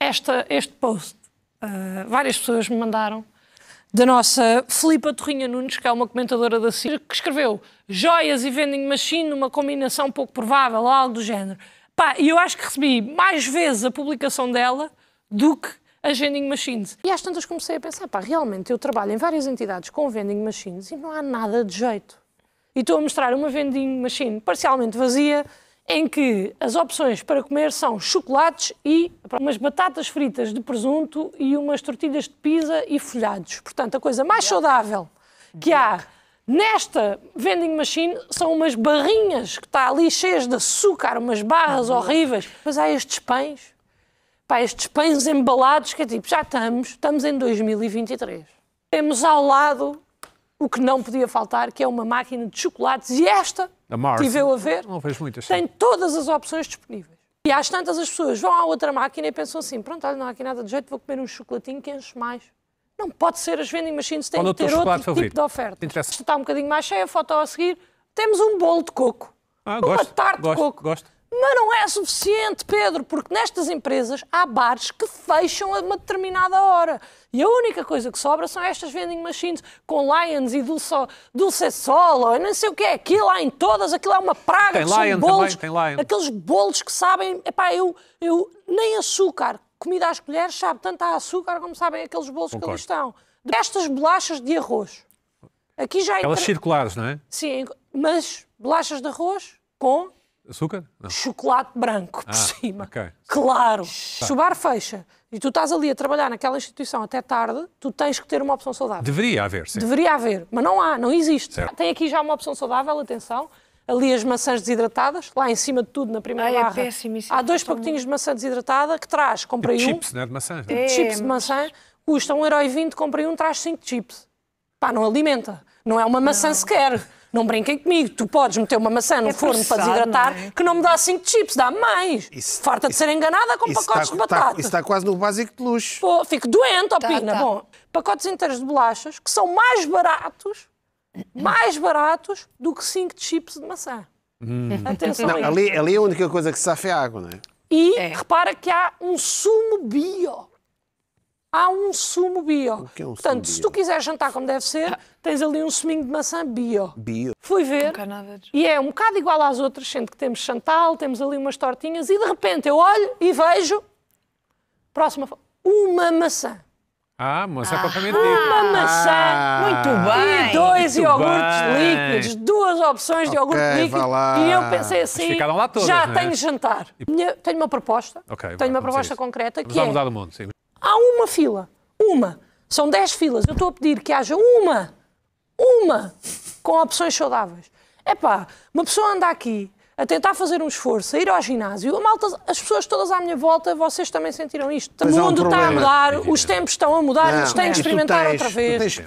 esta, este post. Uh, várias pessoas me mandaram da nossa Filipa Torrinha Nunes, que é uma comentadora da CIR, que escreveu joias e vending machine numa combinação pouco provável, algo do género. Pá, e eu acho que recebi mais vezes a publicação dela do que as vending machines. E às tantas comecei a pensar, pá, realmente eu trabalho em várias entidades com vending machines e não há nada de jeito. E estou a mostrar uma vending machine parcialmente vazia em que as opções para comer são chocolates e umas batatas fritas de presunto e umas tortilhas de pizza e folhados. Portanto, a coisa mais saudável que há Nesta vending machine são umas barrinhas que está ali cheias de açúcar, umas barras horríveis. Mas há estes pães, pá, estes pães embalados, que é tipo, já estamos, estamos em 2023. Temos ao lado o que não podia faltar, que é uma máquina de chocolates, e esta a Mars. a ver. Não vejo muitas. Tem todas as opções disponíveis. E às tantas as pessoas vão à outra máquina e pensam assim: pronto, olha, não há aqui nada de jeito, vou comer um chocolatinho que enche mais. Não pode ser, as vending machines têm é que ter outro tipo favorito? tipo de oferta. Interessa. Está um bocadinho mais cheia, a foto a seguir. Temos um bolo de coco. Ah, uma gosto, tarte gosto, de coco. Gosto. Mas não é suficiente, Pedro, porque nestas empresas há bares que fecham a uma determinada hora. E a única coisa que sobra são estas vending machines com Lions e Dulce, Dulce Solo, não sei o que é aquilo lá em todas, aquilo é uma praga, tem Lions bolos, também, tem Lion. aqueles bolos que sabem, epá, eu, eu nem açúcar, comida às colheres sabe tanto a açúcar como sabem aqueles bolos Concordo. que ali estão. Destas bolachas de arroz. Aqui já Elas entra... circulares, não é? Sim, mas bolachas de arroz com Açúcar? Não. Chocolate branco por ah, cima. Okay. Claro. Tá. Chubar fecha. E tu estás ali a trabalhar naquela instituição até tarde, tu tens que ter uma opção saudável. Deveria haver, sim. Deveria haver, mas não há, não existe. Certo. Tem aqui já uma opção saudável, atenção. Ali as maçãs desidratadas, lá em cima de tudo, na primeira Ai, é barra. É péssimo, isso há dois pacotinhos de maçã desidratada que traz, comprei de tipo um. Chips, não é de maçãs? Não? Tipo é, chips de maçã, custa 1,20€, comprei um, traz 5 chips. Pá, não alimenta. Não é uma maçã não. sequer não brinquem comigo, tu podes meter uma maçã no é forno para desidratar é? que não me dá 5 chips, dá mais. Isso, Farta isso, de ser enganada com pacotes está, de batata. Está, isso está quase no básico de luxo. Pô, fico doente, opina. tá, Tá. Bom, pacotes inteiros de bolachas que são mais baratos, mais baratos do que 5 chips de maçã. Hum. Atenção não, ali, ali é a única coisa que se safa é água, não é? E é. repara que há um sumo bio há um sumo bio. É um Portanto, se tu quiseres jantar como deve ser, ah. tens ali um suminho de maçã bio. Bio. Fui ver e é um bocado igual às outras, sendo que temos chantal, temos ali umas tortinhas e de repente eu olho e vejo, próxima, uma maçã. Ah, maçã é ah, propriamente tipo. dita. Uma maçã. Ah, muito bem. E dois iogurtes bem. líquidos. Duas opções de okay, iogurte líquido. E eu pensei assim, todas, já é? tenho jantar. E... Tenho uma proposta. Okay, tenho vai, uma proposta concreta. Vamos que é, mudar do mundo, sim. Há uma fila. Uma. São dez filas. Eu estou a pedir que haja uma, uma, com opções saudáveis. É pá, uma pessoa anda aqui a tentar fazer um esforço, a ir ao ginásio, a malta, as pessoas todas à minha volta, vocês também sentiram isto. É, o mundo um está a mudar, os tempos estão a mudar, não, eles têm de experimentar tens, outra vez.